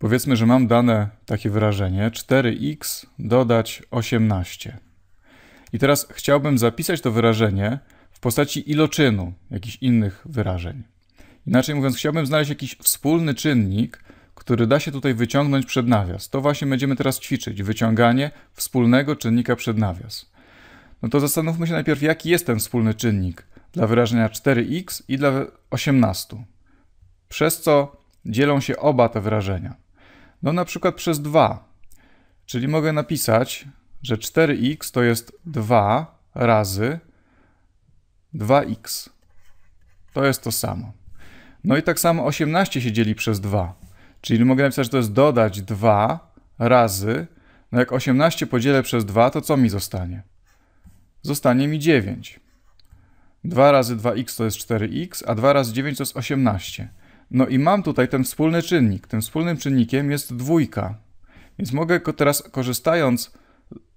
Powiedzmy, że mam dane takie wyrażenie 4x dodać 18. I teraz chciałbym zapisać to wyrażenie w postaci iloczynu jakichś innych wyrażeń. Inaczej mówiąc, chciałbym znaleźć jakiś wspólny czynnik, który da się tutaj wyciągnąć przed nawias. To właśnie będziemy teraz ćwiczyć, wyciąganie wspólnego czynnika przed nawias. No to zastanówmy się najpierw, jaki jest ten wspólny czynnik dla wyrażenia 4x i dla 18, przez co dzielą się oba te wyrażenia. No na przykład przez 2. Czyli mogę napisać, że 4x to jest 2 razy 2x. To jest to samo. No i tak samo 18 się dzieli przez 2. Czyli mogę napisać, że to jest dodać 2 razy. No jak 18 podzielę przez 2, to co mi zostanie? Zostanie mi 9. 2 razy 2x to jest 4x, a 2 razy 9 to jest 18. No i mam tutaj ten wspólny czynnik. Tym wspólnym czynnikiem jest dwójka. Więc mogę teraz, korzystając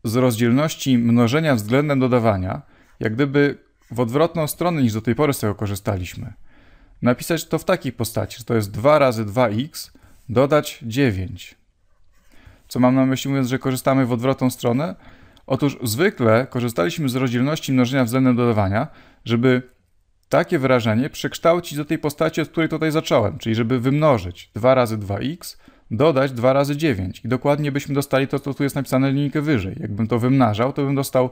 z rozdzielności mnożenia względem dodawania, jak gdyby w odwrotną stronę niż do tej pory z tego korzystaliśmy, napisać to w takiej postaci, że to jest 2 razy 2x, dodać 9. Co mam na myśli mówiąc, że korzystamy w odwrotną stronę? Otóż zwykle korzystaliśmy z rozdzielności mnożenia względem dodawania, żeby takie wyrażenie przekształcić do tej postaci, od której tutaj zacząłem, czyli żeby wymnożyć 2 razy 2x, dodać 2 razy 9 i dokładnie byśmy dostali to, co tu jest napisane linijkę wyżej. Jakbym to wymnażał, to bym dostał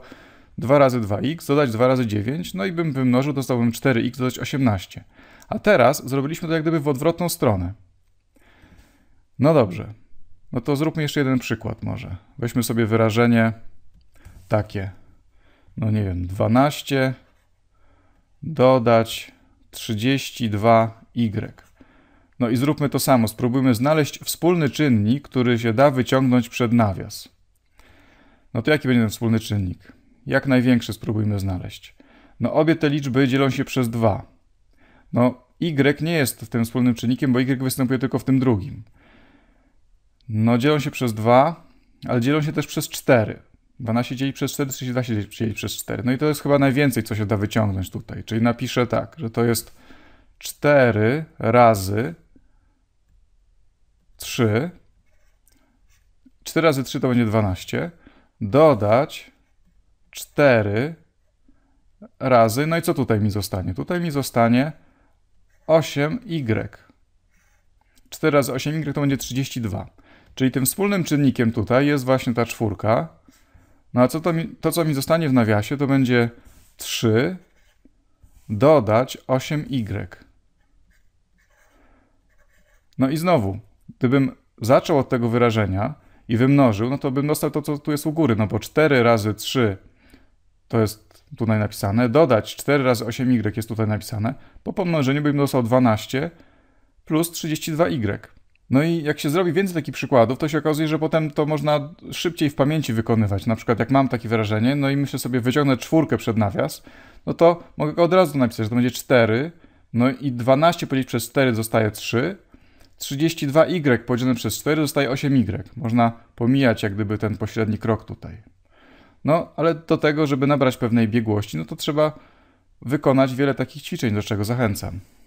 2 razy 2x, dodać 2 razy 9, no i bym wymnożył, dostałbym 4x, dodać 18. A teraz zrobiliśmy to jak gdyby w odwrotną stronę. No dobrze, no to zróbmy jeszcze jeden przykład może. Weźmy sobie wyrażenie takie, no nie wiem, 12 dodać 32y. No i zróbmy to samo. Spróbujmy znaleźć wspólny czynnik, który się da wyciągnąć przed nawias. No to jaki będzie ten wspólny czynnik? Jak największy spróbujmy znaleźć. No obie te liczby dzielą się przez 2. No y nie jest w tym wspólnym czynnikiem, bo y występuje tylko w tym drugim. No dzielą się przez 2, ale dzielą się też przez 4. 12 dzieli przez 4, 13 dzieli przez 4. No i to jest chyba najwięcej, co się da wyciągnąć tutaj. Czyli napiszę tak, że to jest 4 razy 3. 4 razy 3 to będzie 12. Dodać 4 razy. No i co tutaj mi zostanie? Tutaj mi zostanie 8y. 4 razy 8y to będzie 32. Czyli tym wspólnym czynnikiem tutaj jest właśnie ta czwórka. No a co to, mi, to, co mi zostanie w nawiasie, to będzie 3 dodać 8y. No i znowu, gdybym zaczął od tego wyrażenia i wymnożył, no to bym dostał to, co tu jest u góry, no bo 4 razy 3 to jest tutaj napisane, dodać 4 razy 8y jest tutaj napisane, po pomnożeniu bym dostał 12 plus 32y. No i jak się zrobi więcej takich przykładów, to się okazuje, że potem to można szybciej w pamięci wykonywać. Na przykład jak mam takie wyrażenie, no i myślę sobie, wyciągnę czwórkę przed nawias, no to mogę go od razu napisać, że to będzie 4, no i 12 podzielić przez 4 zostaje 3, 32y y podzielone przez 4 zostaje 8y. Można pomijać jak gdyby ten pośredni krok tutaj. No, ale do tego, żeby nabrać pewnej biegłości, no to trzeba wykonać wiele takich ćwiczeń, do czego zachęcam.